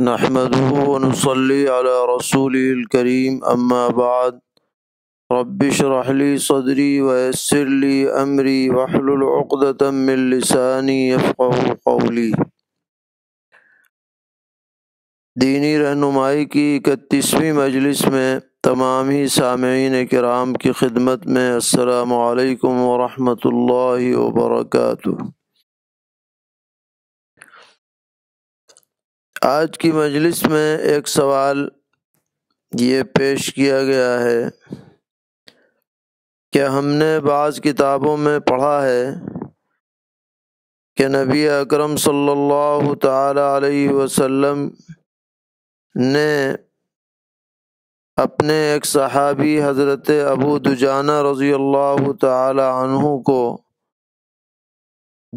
नहमदली रसूलकरीम अम्माबाद रबिशरहली सदरी वसरली अमरी वहलतमिलसानी फ़ौली दीनी रहनुमाई की इकतीसवीं मजलिस में तमाम ही सामीन कराम की खिदमत में असलकम वरहमल वर्का आज की मजलिस में एक सवाल ये पेश किया गया है कि हमने बाज़ किताबों में पढ़ा है कि नबी अकरम सल्लल्लाहु अलैहि वसल्लम ने अपने एक सहाबी हज़रत अबू दुजाना रज़ी अल्लाह तहों को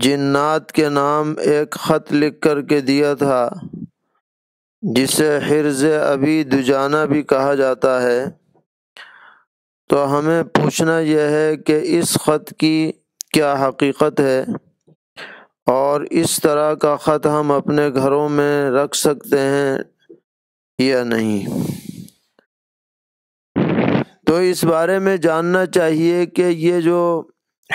जिन्नात के नाम एक ख़त लिख कर के दिया था जिसे हिरज अभी दुजाना भी कहा जाता है तो हमें पूछना यह है कि इस ख़त की क्या हकीकत है और इस तरह का ख़त हम अपने घरों में रख सकते हैं या नहीं तो इस बारे में जानना चाहिए कि ये जो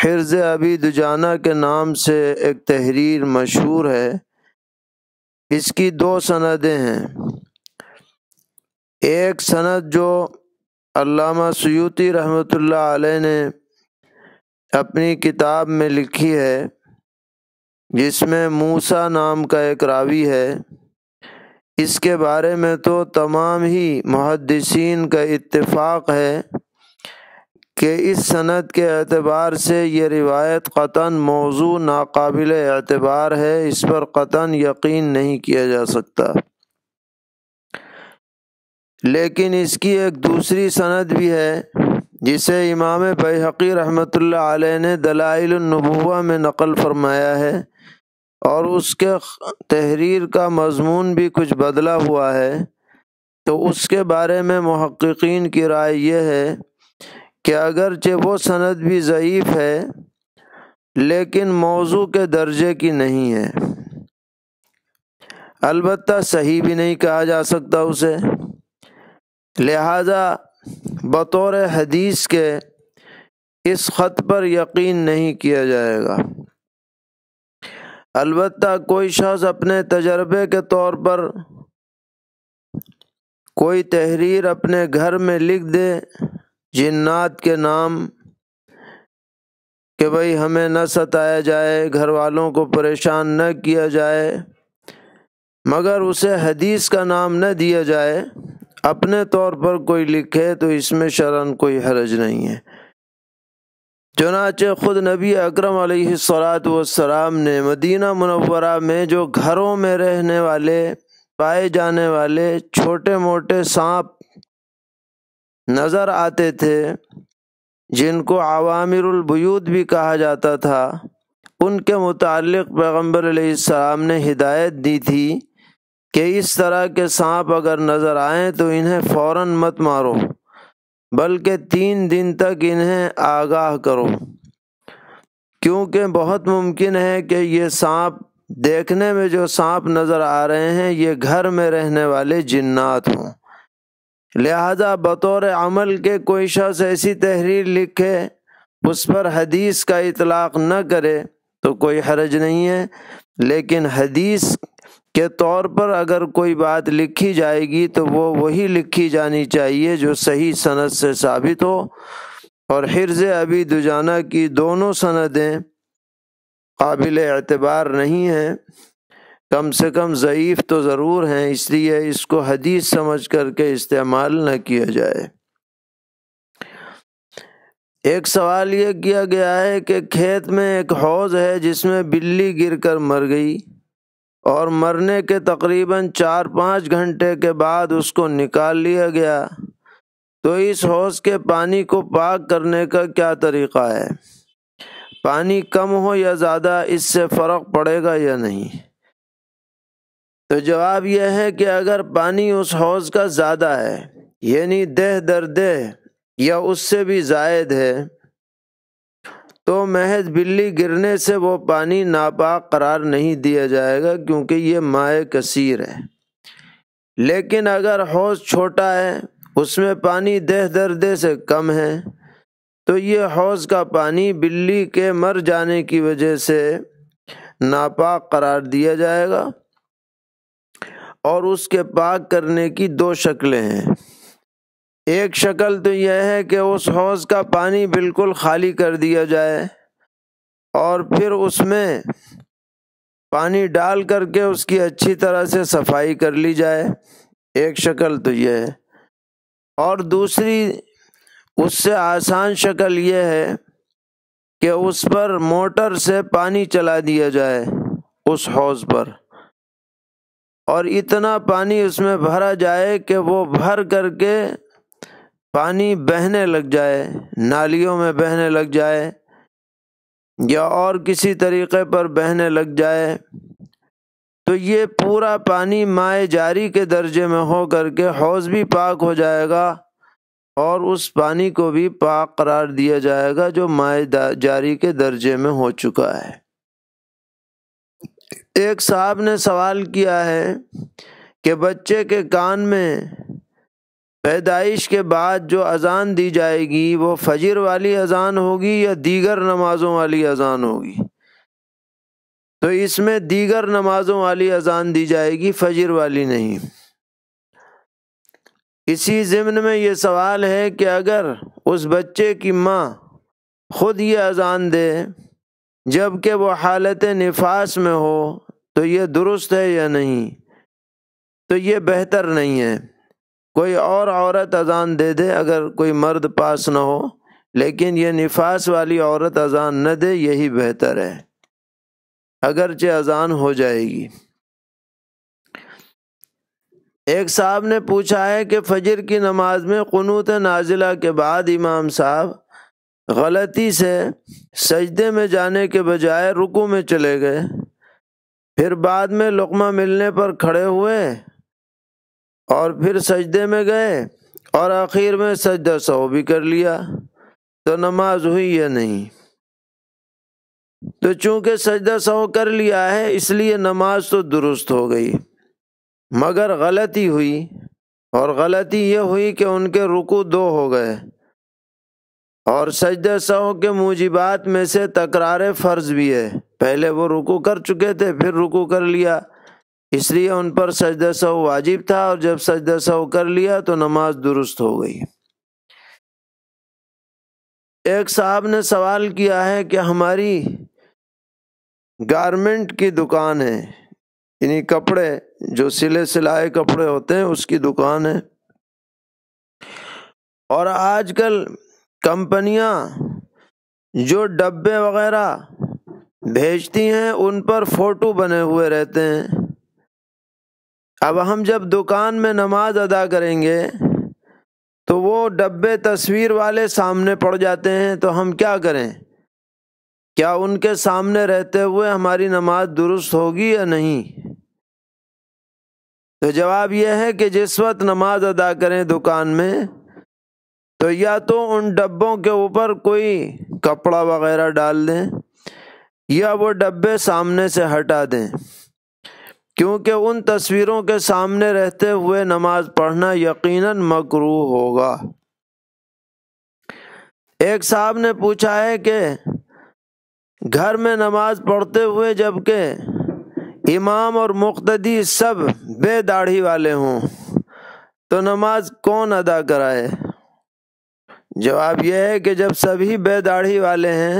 हिरज अभी दुजाना के नाम से एक तहरीर मशहूर है इसकी दो सनदें हैं एक सनद जो अल्लामा सयूती रहमतुल्लाह अलैह ने अपनी किताब में लिखी है जिसमें मूसा नाम का एक रावी है इसके बारे में तो तमाम ही मुहदसिन का इत्तेफाक है कि इस सनद के अतबार से ये रिवायत क़तन मौजू नाकबिल एतबार है इस पर क़तन यकीन नहीं किया जा सकता लेकिन इसकी एक दूसरी सनद भी है जिसे इमाम बेहकी रहमत ने नबूा में नकल फरमाया है और उसके तहरीर का मजमून भी कुछ बदला हुआ है तो उसके बारे में महक्कीन की राय यह है कि अगरचे वो सनद भी ज़यीफ़ है लेकिन मौजू के दर्जे की नहीं है अलबत् सही भी नहीं कहा जा सकता उसे लिहाजा बतौर हदीस के इस ख़त पर यकीन नहीं किया जाएगा अलबत् कोई शख्स अपने तजर्बे के तौर पर कोई तहरीर अपने घर में लिख दे जिन्नात के नाम कि भाई हमें न सताया जाए घर वालों को परेशान न किया जाए मगर उसे हदीस का नाम न दिया जाए अपने तौर पर कोई लिखे तो इसमें शरण कोई हरज नहीं है चुनाचे खुद नबी अक्रम सलात वसलाम ने मदीना मनवरा में जो घरों में रहने वाले पाए जाने वाले छोटे मोटे सांप नज़र आते थे जिनको आवामिरबयूत भी कहा जाता था उनके मुतल पैगम्बर सलाम ने हिदायत दी थी कि इस तरह के सांप अगर नज़र आए तो इन्हें फ़ौर मत मारो बल्कि तीन दिन तक इन्हें आगाह करो क्योंकि बहुत मुमकिन है कि ये सांप देखने में जो सांप नज़र आ रहे हैं ये घर में रहने वाले जिन्नात हों लिहाजा बतौर अमल के कोई शख्स ऐसी तहरीर लिखे उस पर हदीस का इतलाक़ न करे तो कोई हरज नहीं है लेकिन हदीस के तौर पर अगर कोई बात लिखी जाएगी तो वो वही लिखी जानी चाहिए जो सही सनद से साबित हो और हिरज अभी दुजाना की दोनों सनदें काबिल एतबार नहीं हैं कम से कम ज़यीफ़ तो ज़रूर हैं इसलिए इसको हदीस समझ करके इस्तेमाल न किया जाए एक सवाल ये किया गया है कि खेत में एक हौज़ है जिसमें बिल्ली गिरकर मर गई और मरने के तकरीबन चार पाँच घंटे के बाद उसको निकाल लिया गया तो इस हौज़ के पानी को पाक करने का क्या तरीक़ा है पानी कम हो या ज़्यादा इससे फ़र्क पड़ेगा या नहीं तो जवाब यह है कि अगर पानी उस हौज का ज़्यादा है यानी देह दर देह या उससे भी जायद है तो महज बिल्ली गिरने से वो पानी नापाक करार नहीं दिया जाएगा क्योंकि ये माए कसीर है लेकिन अगर हौज छोटा है उसमें पानी देह दर देह से कम है तो ये हौज का पानी बिल्ली के मर जाने की वजह से नापाक करार दिया जाएगा और उसके पाक करने की दो शक्लें हैं एक शक्ल तो यह है कि उस हौज का पानी बिल्कुल खाली कर दिया जाए और फिर उसमें पानी डाल करके उसकी अच्छी तरह से सफाई कर ली जाए एक शक्ल तो यह है और दूसरी उससे आसान शक्ल यह है कि उस पर मोटर से पानी चला दिया जाए उस हौज पर और इतना पानी उसमें भरा जाए कि वो भर करके पानी बहने लग जाए नालियों में बहने लग जाए या और किसी तरीक़े पर बहने लग जाए तो ये पूरा पानी माए जारी के दर्जे में हो करके हौज भी पाक हो जाएगा और उस पानी को भी पाक करार दिया जाएगा जो माए जारी के दर्जे में हो चुका है एक साहब ने सवाल किया है कि बच्चे के कान में पैदाइश के बाद जो अज़ान दी जाएगी वो फजर वाली अज़ान होगी या दीगर नमाज़ों वाली अज़ान होगी तो इसमें दीगर नमाज़ों वाली अज़ान दी जाएगी फजर वाली नहीं इसी ज़िम्न में ये सवाल है कि अगर उस बच्चे की माँ खुद ये अज़ान दे जबकि वो हालत नफाश में हो तो ये दुरुस्त है या नहीं तो ये बेहतर नहीं है कोई और औरत अजान दे दे अगर कोई मर्द पास ना हो लेकिन ये निफास वाली औरत अजान न दे यही बेहतर है अगरचे अजान हो जाएगी एक साहब ने पूछा है कि फजर की नमाज में कनूत नाजिला के बाद इमाम साहब गलती से सजदे में जाने के बजाय रुकू में चले गए फिर बाद में लुकमा मिलने पर खड़े हुए और फिर सजदे में गए और आखिर में सजदा सो भी कर लिया तो नमाज हुई या नहीं तो चूंकि सजदा सौ कर लिया है इसलिए नमाज तो दुरुस्त हो गई मगर गलती हुई और गलती यह हुई कि उनके रुकू दो हो गए और सजद सहो के मुजिबात में से तकरार फ़र्ज भी है पहले वो रुकू कर चुके थे फिर रुकू कर लिया इसलिए उन पर सजद सौ वाजिब था और जब सजद सौ कर लिया तो नमाज दुरुस्त हो गई एक साहब ने सवाल किया है कि हमारी गारमेंट की दुकान है यानी कपड़े जो सिले सिलाए कपड़े होते हैं उसकी दुकान है और आजकल कंपनियां जो डब्बे वगैरह भेजती हैं उन पर फ़ोटो बने हुए रहते हैं अब हम जब दुकान में नमाज अदा करेंगे तो वो डब्बे तस्वीर वाले सामने पड़ जाते हैं तो हम क्या करें क्या उनके सामने रहते हुए हमारी नमाज दुरुस्त होगी या नहीं तो जवाब यह है कि जिस वक्त नमाज अदा करें दुकान में तो या तो उन डब्बों के ऊपर कोई कपड़ा वगैरह डाल दें या वो डब्बे सामने से हटा दें क्योंकि उन तस्वीरों के सामने रहते हुए नमाज पढ़ना यकीनन मकरू होगा एक साहब ने पूछा है कि घर में नमाज पढ़ते हुए जबकि इमाम और मुख्तदी सब बेदाढ़ी वाले हों तो नमाज कौन अदा कराए जवाब यह है कि जब सभी बेदाढ़ी वाले हैं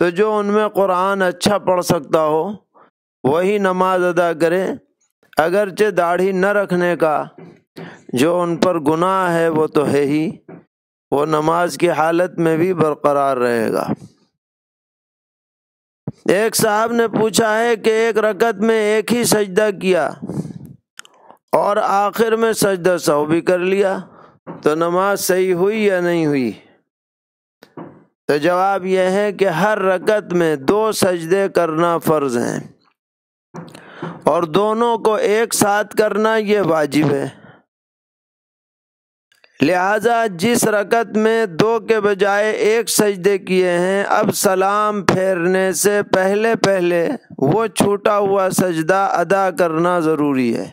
तो जो उनमें कुरान अच्छा पढ़ सकता हो वही नमाज अदा करे अगरचे दाढ़ी न रखने का जो उन पर गुनाह है वो तो है ही वो नमाज की हालत में भी बरकरार रहेगा एक साहब ने पूछा है कि एक रकत में एक ही सजदा किया और आखिर में सजदा सौ भी कर लिया तो नमाज सही हुई या नहीं हुई तो जवाब यह है कि हर रकत में दो सजदे करना फ़र्ज हैं और दोनों को एक साथ करना ये वाजिब है लिहाजा जिस रकत में दो के बजाय एक सजदे किए हैं अब सलाम फेरने से पहले पहले वो छूटा हुआ सजदा अदा करना ज़रूरी है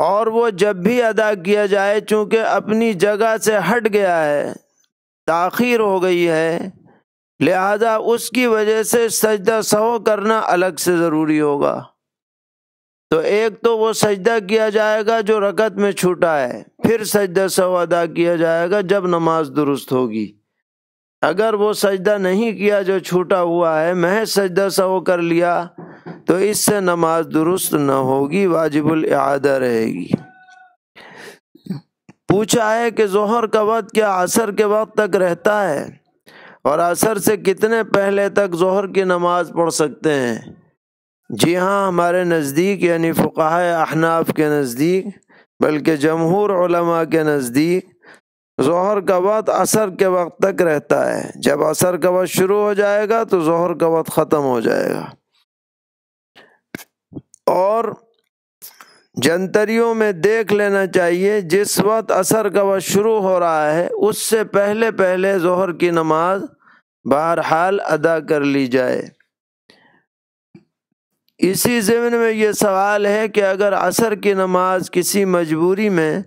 और वो जब भी अदा किया जाए चूँकि अपनी जगह से हट गया है ताखीर हो गई है लिहाजा उसकी वजह से सजदा सहो करना अलग से ज़रूरी होगा तो एक तो वो सजदा किया जाएगा जो रकत में छूटा है फिर सजदा सहो अदा किया जाएगा जब नमाज दुरुस्त होगी अगर वो सजदा नहीं किया जो छूटा हुआ है महज सजदा सहो कर लिया तो इससे नमाज दुरुस्त न होगी वाजिबुल आदा रहेगी पूछा है कि जहर का वक्त क्या असर के वक्त तक रहता है और असर से कितने पहले तक जहर की नमाज पढ़ सकते हैं जी हाँ हमारे नज़दीक यानी फ़ुकाह अहनाफ के नज़दीक बल्कि जमहूर उलमा के नज़दीक जहर का वक्त असर के वक्त तक रहता है जब असर का वक्त शुरू हो जाएगा तो जहर का वक्त ख़त्म हो जाएगा और जंतरियों में देख लेना चाहिए जिस वक्त असर का वह शुरू हो रहा है उससे पहले पहले जहर की नमाज बहरहाल अदा कर ली जाए इसी ज़मीन में ये सवाल है कि अगर असर की नमाज किसी मजबूरी में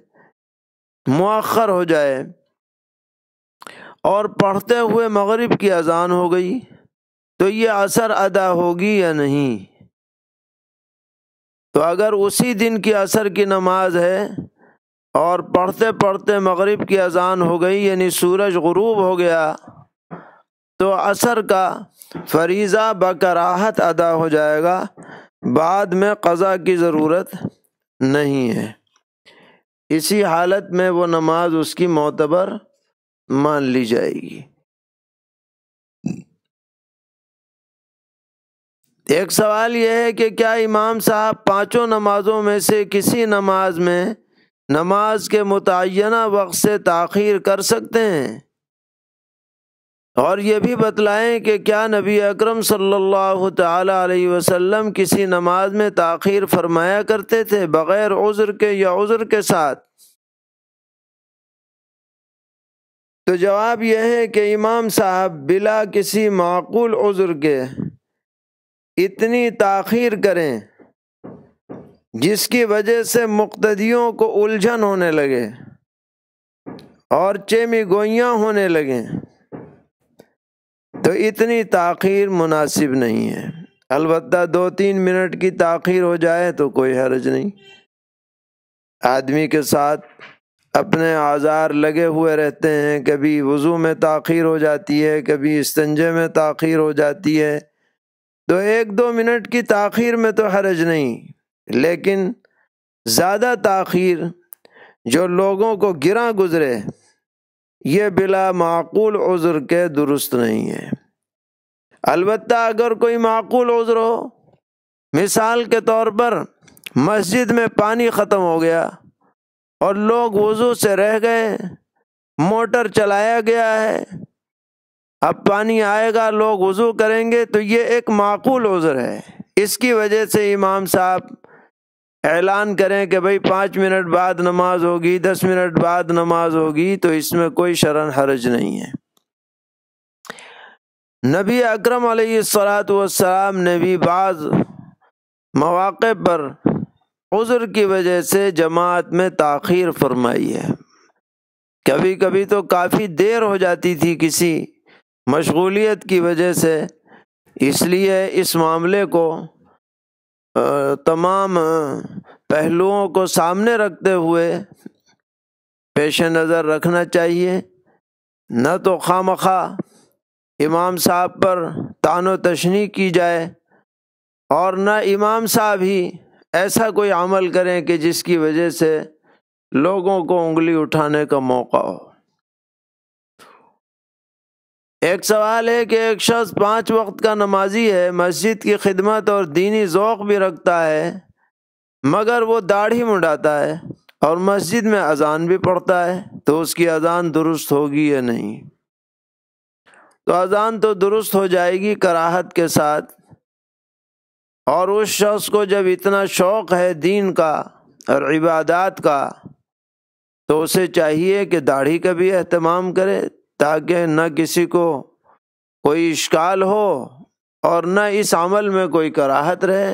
मौखर हो जाए और पढ़ते हुए मगरिब की अजान हो गई तो ये असर अदा होगी या नहीं तो अगर उसी दिन की असर की नमाज है और पढ़ते पढ़ते मगरिब की अजान हो गई यानी सूरज गरूब हो गया तो असर का फरीज़ा बकराहत अदा हो जाएगा बाद में कज़ा की ज़रूरत नहीं है इसी हालत में वो नमाज उसकी मोतबर मान ली जाएगी एक सवाल यह है कि क्या इमाम साहब पांचों नमाजों में से किसी नमाज में नमाज के मुतना वक्त से तख़िर कर सकते हैं और ये भी बतलाएं कि क्या नबी अकरम सल्लल्लाहु अलैहि वसल्लम किसी नमाज में तखीर फरमाया करते थे बग़ैर उज़र के या उज़र के साथ तो जवाब यह है कि इमाम साहब बिला किसी माकूल उज़र के इतनी ताखीर करें जिसकी वजह से मुक्तदियों को उलझन होने लगे और चेमी गोइयाँ होने लगें तो इतनी ताखीर मुनासिब नहीं है अलबत् दो तीन मिनट की ताखीर हो जाए तो कोई हर्ज नहीं आदमी के साथ अपने आज़ार लगे हुए रहते हैं कभी वज़ू में ताखीर हो जाती है कभी इस्तंजे में ताखीर हो जाती है तो एक दो मिनट की तखीर में तो हरज नहीं लेकिन ज़्यादा तखीर जो लोगों को गिरा गुजरे ये बिला माकूल उज़र के दुरुस्त नहीं है अलबत् अगर कोई माकूल उज़र हो मिसाल के तौर पर मस्जिद में पानी ख़त्म हो गया और लोग वज़ू से रह गए मोटर चलाया गया है अब पानी आएगा लोग वज़ू करेंगे तो ये एक माकूल उज़र है इसकी वजह से इमाम साहब ऐलान करें कि भाई पाँच मिनट बाद नमाज होगी दस मिनट बाद नमाज होगी तो इसमें कोई शरण हरज नहीं है नबी अकरम सलात ने भी बाज़ मौाक़े पर उज़र की वजह से जमात में ताखीर फरमाई है कभी कभी तो काफ़ी देर हो जाती थी किसी मशगूलियत की वजह से इसलिए इस मामले को तमाम पहलुओं को सामने रखते हुए पेश नज़र रखना चाहिए न तो खाम खा इमाम साहब पर तान तशनी की जाए और न इमाम साहब ही ऐसा कोई अमल करें कि जिसकी वजह से लोगों को उंगली उठाने का मौका हो एक सवाल है कि एक शख्स पाँच वक्त का नमाजी है मस्जिद की खिदमत और दीनी ओक़ भी रखता है मगर वो दाढ़ी मुंडाता है और मस्जिद में अजान भी पढ़ता है तो उसकी अजान दुरुस्त होगी या नहीं तो अजान तो दुरुस्त हो जाएगी कराहत के साथ और उस शख्स को जब इतना शौक़ है दीन का और इबादत का तो उसे चाहिए कि दाढ़ी का भी अहतमाम करे ताकि न किसी को कोई इश्काल हो और न इस अमल में कोई कराहत रहे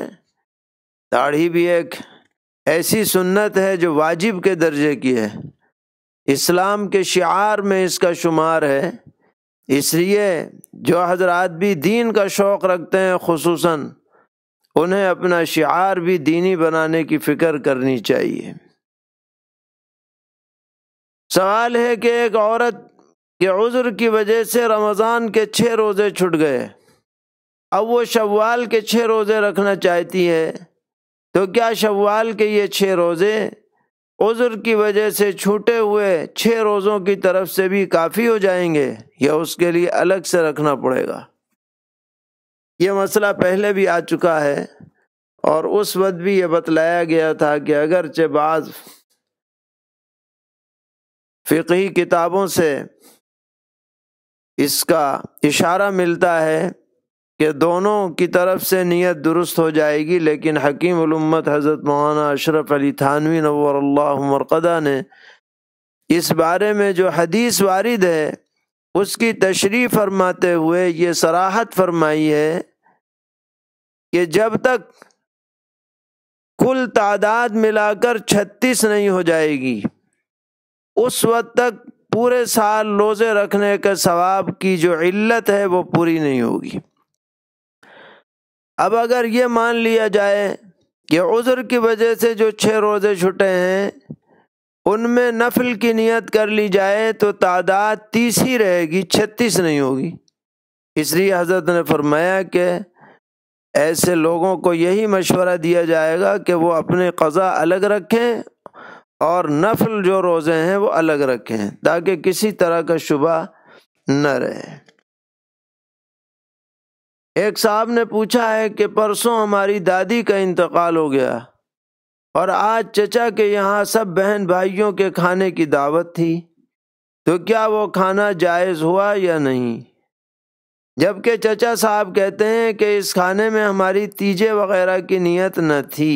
दाढ़ी भी एक ऐसी सुन्नत है जो वाजिब के दर्जे की है इस्लाम के शार में इसका शुमार है इसलिए जो हजरात भी दीन का शौक़ रखते हैं खसूस उन्हें अपना शार भी दीनी बनाने की फ़िक्र करनी चाहिए सवाल है कि एक औरत कि उज़र की वजह से रमज़ान के छः रोज़े छुट गए अब वो शवाल के छः रोज़े रखना चाहती है तो क्या शवाल के ये छः रोज़े उज़र की वजह से छूटे हुए छः रोज़ों की तरफ से भी काफ़ी हो जाएंगे या उसके लिए अलग से रखना पड़ेगा ये मसला पहले भी आ चुका है और उस वक्त भी ये बतलाया गया था कि अगरचे बाज फ़िकही किताबों से इसका इशारा मिलता है कि दोनों की तरफ से नीयत दुरुस्त हो जाएगी लेकिन हकीम उलम्मत हज़रत मौलाना अशरफ अली थानवी मरकदा ने इस बारे में जो हदीस वारिद है उसकी तशरी फरमाते हुए ये सराहत फरमाई है कि जब तक कुल तादाद मिलाकर छत्तीस नहीं हो जाएगी उस वक्त तक पूरे साल रोज़े रखने के सवाब की जो इल्लत है वो पूरी नहीं होगी अब अगर ये मान लिया जाए कि उज़र की वजह से जो छः रोज़े छुटे हैं उनमें नफल की नियत कर ली जाए तो तादाद तीस ही रहेगी छत्तीस नहीं होगी इसलिए हज़रत ने फरमाया कि ऐसे लोगों को यही मशवरा दिया जाएगा कि वो अपने कज़ा अलग रखें और नफल जो रोज़े हैं वो अलग रखें ताकि किसी तरह का शुबा न रहे एक साहब ने पूछा है कि परसों हमारी दादी का इंतकाल हो गया और आज चचा के यहाँ सब बहन भाइयों के खाने की दावत थी तो क्या वो खाना जायज़ हुआ या नहीं जबकि चचा साहब कहते हैं कि इस खाने में हमारी तीजे वगैरह की नीयत न थी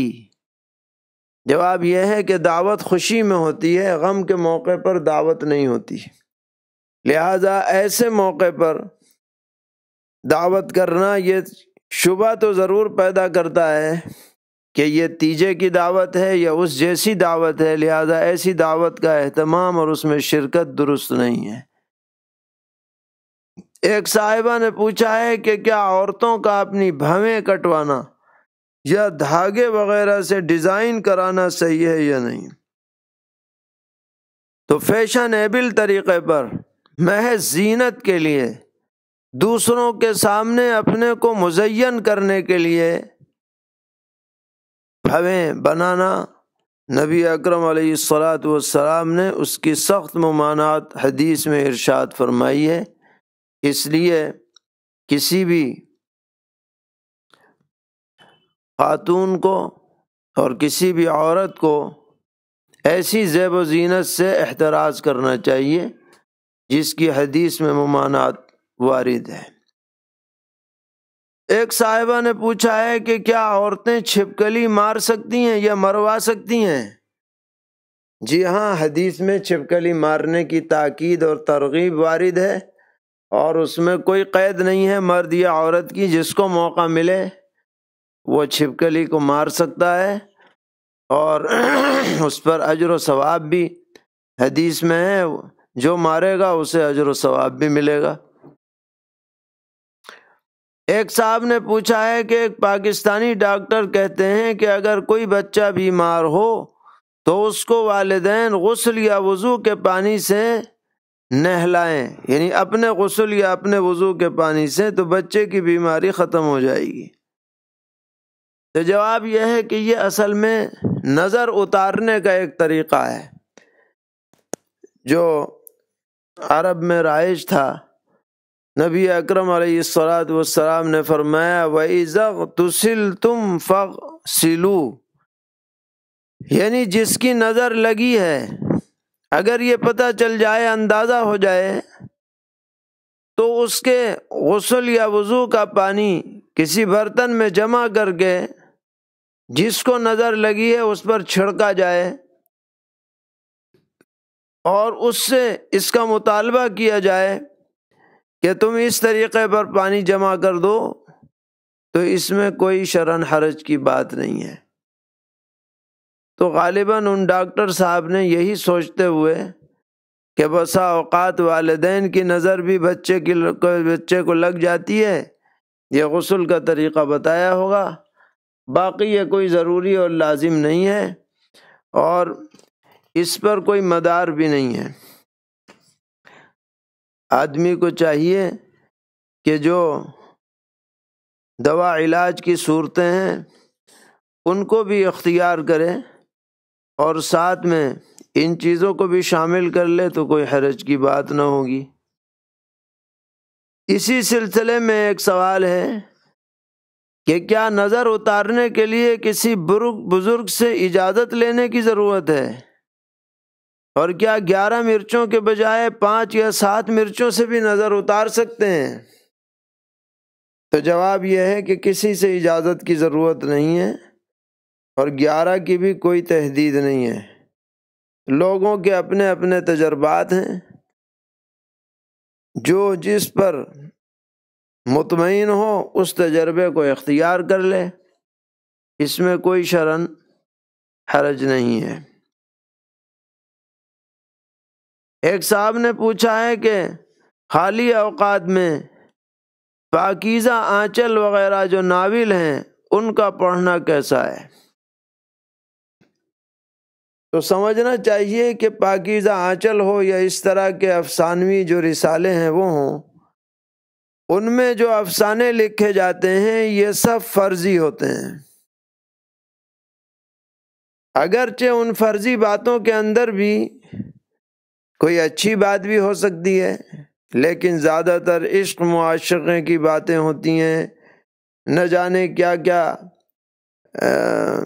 जवाब यह है कि दावत खुशी में होती है गम के मौके पर दावत नहीं होती लिहाजा ऐसे मौके पर दावत करना ये शुबा तो ज़रूर पैदा करता है कि ये तीजे की दावत है या उस जैसी दावत है लिहाजा ऐसी दावत का अहतमाम और उसमें शिरकत दुरुस्त नहीं है एक साहिबा ने पूछा है कि क्या औरतों का अपनी भवें कटवाना या धागे वगैरह से डिज़ाइन कराना सही है या नहीं तो फैशन एबल तरीक़े पर महज जीनत के लिए दूसरों के सामने अपने को मुजयन करने के लिए हमें बनाना नबी अकरम सलात वसलाम ने उसकी सख्त ममानात हदीस में इरशाद फरमाई है इसलिए किसी भी खातून को और किसी भी औरत को ऐसी जेब व जीनत से अहतराज करना चाहिए जिसकी हदीस में ममानात वारिद है एक साहिबा ने पूछा है कि क्या औरतें छिपकली मार सकती हैं या मरवा सकती हैं जी हाँ हदीस में छिपकली मारने की ताकीद और तरगीब वारिद है और उसमें कोई कैद नहीं है मर्द या औरत की जिसको मौका मिले वो छिपकली को मार सकता है और उस पर अजर सवाब भी हदीस में है जो मारेगा उसे अजर सवाब भी मिलेगा एक साहब ने पूछा है कि एक पाकिस्तानी डॉक्टर कहते हैं कि अगर कोई बच्चा बीमार हो तो उसको वालदेन गसल या वज़ू के पानी से नहलाएं यानी अपने गसल या अपने वज़ू के पानी से तो बच्चे की बीमारी ख़त्म हो जाएगी तो जवाब यह है कि ये असल में नज़र उतारने का एक तरीक़ा है जो अरब में राइज था नबी अकरम सलाम ने फरमाया वज़ तुसिल तुम फ़ सिलू यानी जिसकी नज़र लगी है अगर ये पता चल जाए अंदाज़ा हो जाए तो उसके गसल या वज़ू का पानी किसी बर्तन में जमा करके जिसको नजर लगी है उस पर छिड़का जाए और उससे इसका मुतालबा किया जाए कि तुम इस तरीक़े पर पानी जमा कर दो तो इसमें कोई शरण हरज की बात नहीं है तो गालिबा उन डॉक्टर साहब ने यही सोचते हुए कि बसा अवकात वालदेन की नज़र भी बच्चे की बच्चे को लग जाती है ये गसल का तरीक़ा बताया होगा बाकी ये कोई ज़रूरी और लाजिम नहीं है और इस पर कोई मदार भी नहीं है आदमी को चाहिए कि जो दवा इलाज की सूरतें हैं उनको भी अख्तियार करें और साथ में इन चीज़ों को भी शामिल कर ले तो कोई हरज की बात ना होगी इसी सिलसिले में एक सवाल है कि क्या नज़र उतारने के लिए किसी बुजुर्ग से इजाज़त लेने की ज़रूरत है और क्या ग्यारह मिर्चों के बजाय पाँच या सात मिर्चों से भी नज़र उतार सकते हैं तो जवाब यह है कि किसी से इजाज़त की ज़रूरत नहीं है और ग्यारह की भी कोई तहदीद नहीं है लोगों के अपने अपने तजर्बात हैं जो जिस पर मुतमिन हो उस तजर्बे को इख्तियार कर ले इसमें कोई शरण हरज नहीं है एक साहब ने पूछा है कि खाली अवकात में पाकिज़ा आंचल वगैरह जो नाविल हैं उनका पढ़ना कैसा है तो समझना चाहिए कि पाकिज़ा आंचल हो या इस तरह के अफसानवी जो रिसाले हैं वो हों उनमें जो अफसाने लिखे जाते हैं ये सब फर्जी होते हैं अगरचे उन फर्जी बातों के अंदर भी कोई अच्छी बात भी हो सकती है लेकिन ज़्यादातर इश्क मुआशे की बातें होती हैं न जाने क्या क्या आ,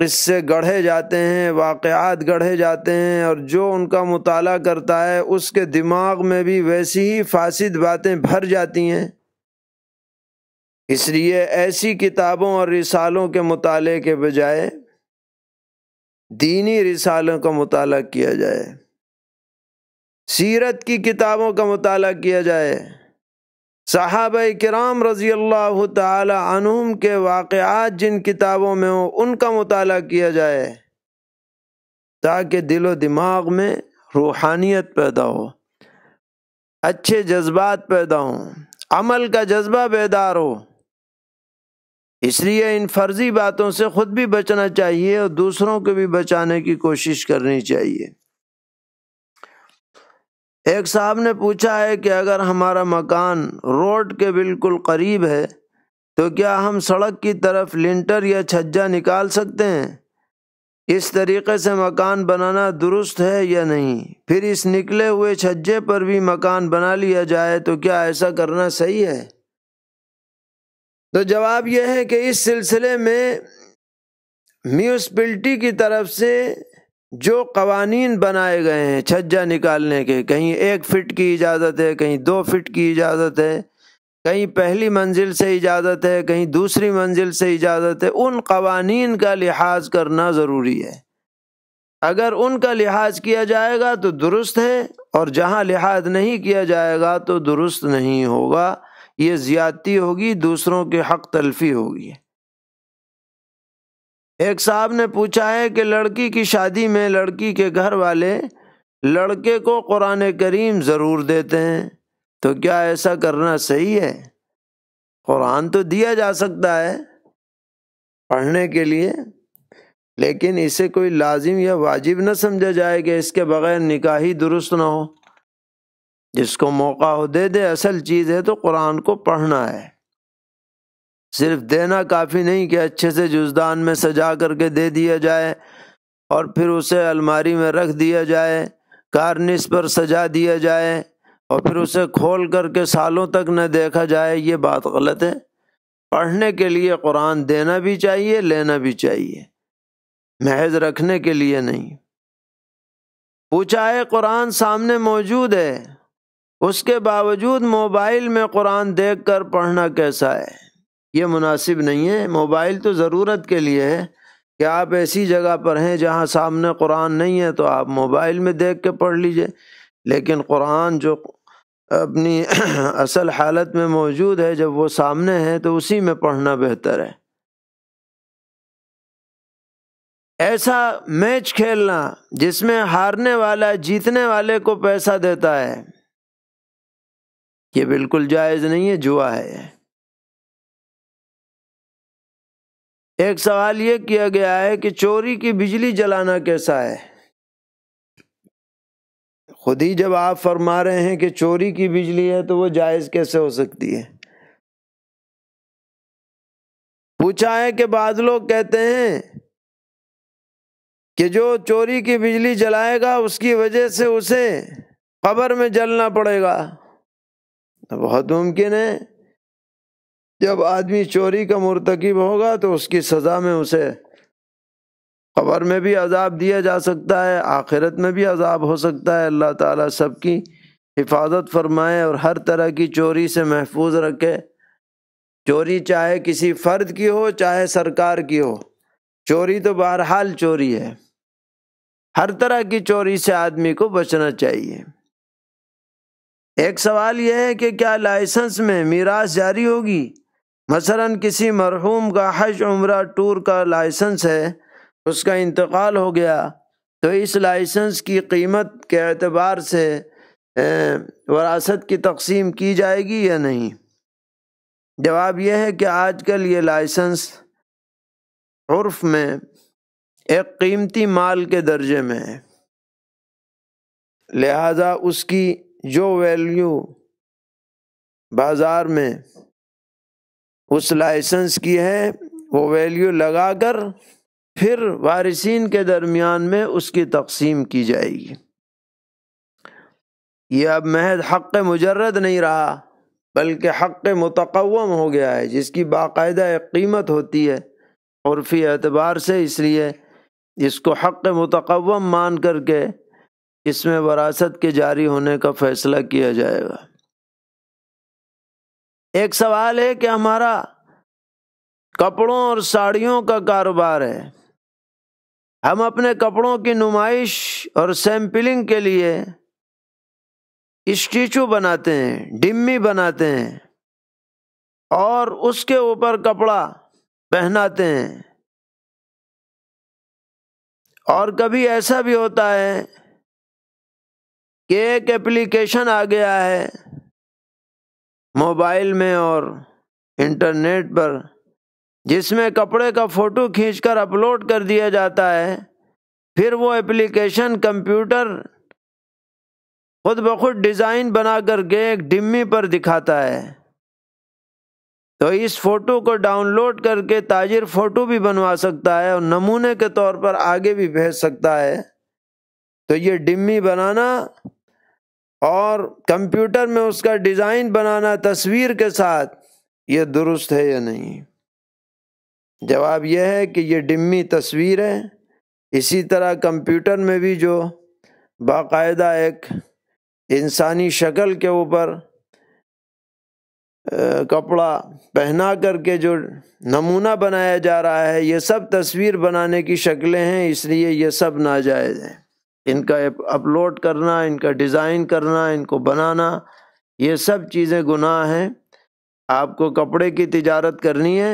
किस्से गढ़े जाते हैं वाक़ात गढ़े जाते हैं और जो उनका मताल करता है उसके दिमाग में भी वैसी ही फासिद बातें भर जाती हैं इसलिए ऐसी किताबों और रिसालों के मताल के बजाय दीनी रिसालों का मताल किया जाए सीरत की किताबों का मताल किया जाए साहब कराम रज़ी अल्लाह तुम के वाक़ात जिन किताबों में हों उनका मताल किया जाए ताकि दिलो दिमाग में रूहानियत पैदा हो अच्छे जज्बात पैदा हों अमल का जज्बा बेदार हो इसलिए इन फर्जी बातों से ख़ुद भी बचना चाहिए और दूसरों को भी बचाने की कोशिश करनी चाहिए एक साहब ने पूछा है कि अगर हमारा मकान रोड के बिल्कुल करीब है तो क्या हम सड़क की तरफ लिंटर या छज्जा निकाल सकते हैं इस तरीके से मकान बनाना दुरुस्त है या नहीं फिर इस निकले हुए छज्जे पर भी मकान बना लिया जाए तो क्या ऐसा करना सही है तो जवाब यह है कि इस सिलसिले में म्यूनसपलिटी की तरफ से जो कवानीन बनाए गए हैं छज्जा निकालने के कहीं एक फिट की इजाज़त है कहीं दो फिट की इजाज़त है कहीं पहली मंजिल से इजाज़त है कहीं दूसरी मंजिल से इजाज़त है उन कवानीन का लिहाज करना ज़रूरी है अगर उनका लिहाज किया जाएगा तो दुरुस्त है और जहाँ लिहाज नहीं किया जाएगा तो दुरुस्त नहीं होगा ये ज़्यादती होगी दूसरों के हक तलफी होगी एक साहब ने पूछा है कि लड़की की शादी में लड़की के घर वाले लड़के को कुरान करीम ज़रूर देते हैं तो क्या ऐसा करना सही है कुरान तो दिया जा सकता है पढ़ने के लिए लेकिन इसे कोई लाजिम या वाजिब न समझा जाए कि इसके बगैर निकाह ही दुरुस्त ना हो जिसको मौका हो दे दे असल चीज़ है तो कुरान को पढ़ना है सिर्फ देना काफ़ी नहीं कि अच्छे से जुजदान में सजा करके दे दिया जाए और फिर उसे अलमारी में रख दिया जाए कारनिस पर सजा दिया जाए और फिर उसे खोल करके सालों तक न देखा जाए ये बात गलत है पढ़ने के लिए कुरान देना भी चाहिए लेना भी चाहिए महज रखने के लिए नहीं पूछा है कुरान सामने मौजूद है उसके बावजूद मोबाइल में कुरान देखकर पढ़ना कैसा है ये मुनासिब नहीं है मोबाइल तो ज़रूरत के लिए है कि आप ऐसी जगह पर हैं जहाँ सामने कुरान नहीं है तो आप मोबाइल में देख के पढ़ लीजिए लेकिन कुरान जो अपनी असल हालत में मौजूद है जब वो सामने है तो उसी में पढ़ना बेहतर है ऐसा मैच खेलना जिसमें हारने वाला जीतने वाले को पैसा देता है ये बिल्कुल जायज़ नहीं है जुआ है एक सवाल यह किया गया है कि चोरी की बिजली जलाना कैसा है खुद ही जब आप फरमा रहे हैं कि चोरी की बिजली है तो वो जायज कैसे हो सकती है पूछा है कि बाद लोग कहते हैं कि जो चोरी की बिजली जलाएगा उसकी वजह से उसे कबर में जलना पड़ेगा तो बहुत मुमकिन है जब आदमी चोरी का मुरतकब होगा तो उसकी सज़ा में उसे खबर में भी अजाब दिया जा सकता है आखिरत में भी अजाब हो सकता है अल्लाह ताला सबकी हिफाजत फरमाए और हर तरह की चोरी से महफूज रखे चोरी चाहे किसी फ़र्द की हो चाहे सरकार की हो चोरी तो बहरहाल चोरी है हर तरह की चोरी से आदमी को बचना चाहिए एक सवाल यह है कि क्या लाइसेंस में मीरास जारी होगी मसलन किसी मरहूम का हज उम्र टूर का लाइसेंस है उसका इंतकाल हो गया तो इस लाइसेंस की कीमत के अतबार से वरासत की तकसीम की जाएगी या नहीं जवाब यह है कि आजकल ये लाइसेंस उर्फ में एक कीमती माल के दर्जे में है लिहाजा उसकी जो वैल्यू बाज़ार में उस लाइसेंस की है वो वैल्यू लगाकर फिर वारिसीन के दरमियान में उसकी तकसीम की जाएगी ये अब महज हक़ मुजरद नहीं रहा बल्कि हक़ मतकवम हो गया है जिसकी बाकायदा कीमत होती है उर्फी एतबार से इसलिए इसको हक़ मतकवम मान करके इसमें वरासत के जारी होने का फ़ैसला किया जाएगा एक सवाल है कि हमारा कपड़ों और साड़ियों का कारोबार है हम अपने कपड़ों की नुमाइश और सैम्पलिंग के लिए स्टीचू बनाते हैं डिम्मी बनाते हैं और उसके ऊपर कपड़ा पहनाते हैं और कभी ऐसा भी होता है कि एक एप्लीकेशन आ गया है मोबाइल में और इंटरनेट पर जिसमें कपड़े का फ़ोटो खींचकर अपलोड कर दिया जाता है फिर वो एप्लीकेशन कंप्यूटर खुद ब खुद डिज़ाइन बना करके एक डिम्मी पर दिखाता है तो इस फ़ोटो को डाउनलोड करके ताजिर फ़ोटो भी बनवा सकता है और नमूने के तौर पर आगे भी भेज सकता है तो ये डिम्मी बनाना और कंप्यूटर में उसका डिज़ाइन बनाना तस्वीर के साथ ये दुरुस्त है या नहीं जवाब यह है कि ये डिम्मी तस्वीर है इसी तरह कंप्यूटर में भी जो बाकायदा एक इंसानी शक्ल के ऊपर कपड़ा पहना करके जो नमूना बनाया जा रहा है ये सब तस्वीर बनाने की शक्लें हैं इसलिए ये सब नाजायज़ हैं इनका अपलोड करना इनका डिज़ाइन करना इनको बनाना ये सब चीज़ें गुनाह हैं आपको कपड़े की तिजारत करनी है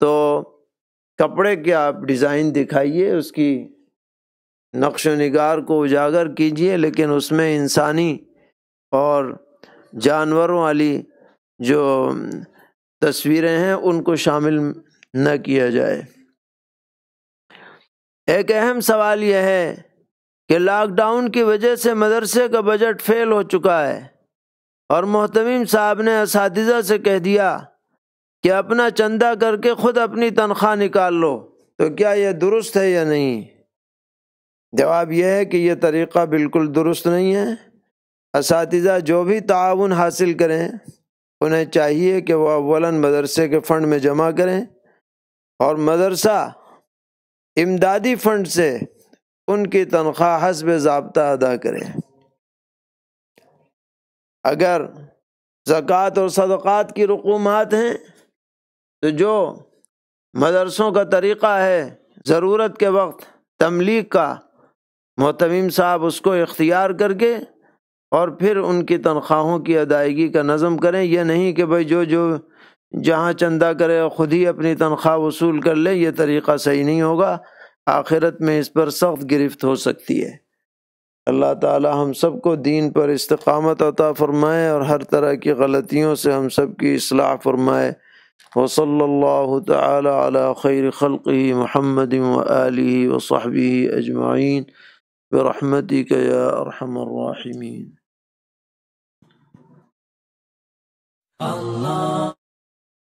तो कपड़े के आप डिज़ाइन दिखाइए उसकी नक्श नगार को उजागर कीजिए लेकिन उसमें इंसानी और जानवरों वाली जो तस्वीरें हैं उनको शामिल न किया जाए एक अहम सवाल यह है कि लॉकडाउन की वजह से मदरसे का बजट फेल हो चुका है और मोहतमिम साहब ने इस से कह दिया कि अपना चंदा करके ख़ुद अपनी तनख्वाह निकाल लो तो क्या यह दुरुस्त है या नहीं जवाब यह है कि यह तरीक़ा बिल्कुल दुरुस्त नहीं है इस जो भी ताउन हासिल करें उन्हें चाहिए कि वह अवला मदरसे के फ़ंड में जमा करें और मदरसा इमदादी फ़ंड से उनकी तनख्वाह हसब ज़बता अदा करें अगर ज़क़़त और सदक़ात की रकूमत हैं तो जो मदरसों का तरीक़ा है ज़रूरत के वक्त तमलीग का मोहतमीम साहब उसको इख्तियार करके और फिर उनकी तनख्वाहों की अदायगी का नज़म करें यह नहीं कि भाई जो जो जहाँ चंदा करे खुद ही अपनी तनख्वाह वसूल कर लें यह तरीक़ा सही नहीं होगा आखिरत में इस पर सख्त गिरफ्त हो सकती है अल्लाह ताला हम सबको दीन पर इस्तकामत अता फ़रमाए और हर तरह की गलतियों से हम सब की असलाह फ़रमाए वसल्ला ताली खैर खल्क महमद वली वसहबी अजमाइन बरहमती कया